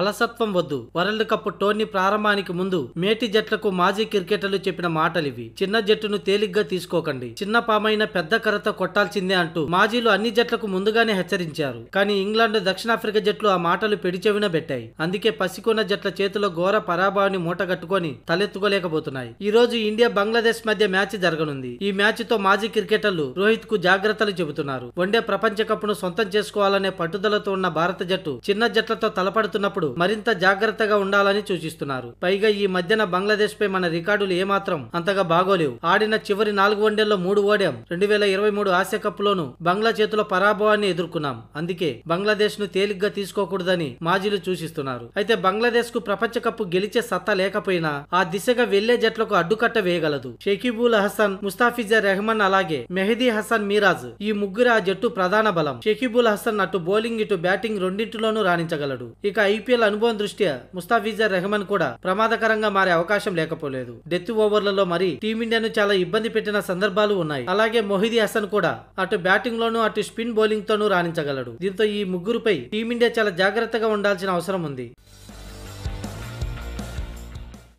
అలసత్వం వద్దు world cup tourney ప్రారంభానికి ముందు మేటి జట్లకు మాజీ క్రికెటర్లు చెప్పిన మాటలివి చిన్న జట్టును తేలిగ్గా తీసుకోకండి చిన్న పామైన పెద్ద కరత కొట్టాల్సిందే అంటూ మాజీలు అన్ని జట్లకు ముందుగానే హెచ్చరించారు కానీ ఇంగ్లాండ్ దక్షిణాఫ్రికా జట్లు ఆ మాటలు పెడిచెవిన పెట్టాయి అందుకే పసికున్న జట్ల చేతిలో ఘోర పరాభావాన్ని మూటగట్టుకొని తలెత్తుకోలేకపోతున్నాయి ఈ రోజు ఇండియా బంగ్లాదేశ్ మధ్య మ్యాచ్ జరగనుంది ఈ మ్యాచ్ తో మాజీ క్రికెటర్లు రోహిత్ కు జాగ్రత్తలు చెబుతున్నారు వన్డే ప్రపంచ కప్ ను సొంతం చేసుకోవాలనే పట్టుదలతో ఉన్న భారత జట్టు చిన్న జట్లతో తలపడుతున్నప్పుడు ఉన్నప్పుడు మరింత జాగ్రత్తగా ఉండాలని సూచిస్తున్నారు పైగా ఈ మధ్యన బంగ్లాదేశ్ పై మన రికార్డులు ఏమాత్రం అంతగా బాగోలేవు ఆడిన చివరి నాలుగు వన్డేల్లో మూడు ఓడాం రెండు వేల ఇరవై మూడు ఆసియా కప్ లోను బంగ్లా చేతిలో పరాభవాన్ని ఎదుర్కొన్నాం అందుకే బంగ్లాదేశ్ ను తేలిగ్గా తీసుకోకూడదని మాజీలు సూచిస్తున్నారు అయితే బంగ్లాదేశ్ కు ప్రపంచ కప్ గెలిచే సత్తా లేకపోయినా ఆ దిశగా వెళ్లే జట్లకు అడ్డుకట్ట వేయగలదు షకీబుల్ హసన్ ముస్తాఫిజర్ రెహమాన్ అలాగే మెహదీ హసన్ మీరాజ్ ఈ ముగ్గురు ఆ జట్టు ప్రధాన బలం షకీబుల్ హసన్ అటు బౌలింగ్ ఇటు బ్యాటింగ్ రెండింటిలోనూ రాణించగలడు ఇక ఐపీఎల్ ఐపీఎల్ అనుభవం దృష్ట్యా ముస్తాఫిజర్ రెహమాన్ కూడా ప్రమాదకరంగా మారే అవకాశం లేకపోలేదు డెత్ ఓవర్లలో మరి టీమిండియాను చాలా ఇబ్బంది పెట్టిన సందర్భాలు ఉన్నాయి అలాగే మొహిదీ హసన్ కూడా అటు బ్యాటింగ్ లోను అటు స్పిన్ బౌలింగ్ తోనూ రాణించగలడు దీంతో ఈ ముగ్గురుపై టీమిండియా చాలా జాగ్రత్తగా ఉండాల్సిన అవసరం ఉంది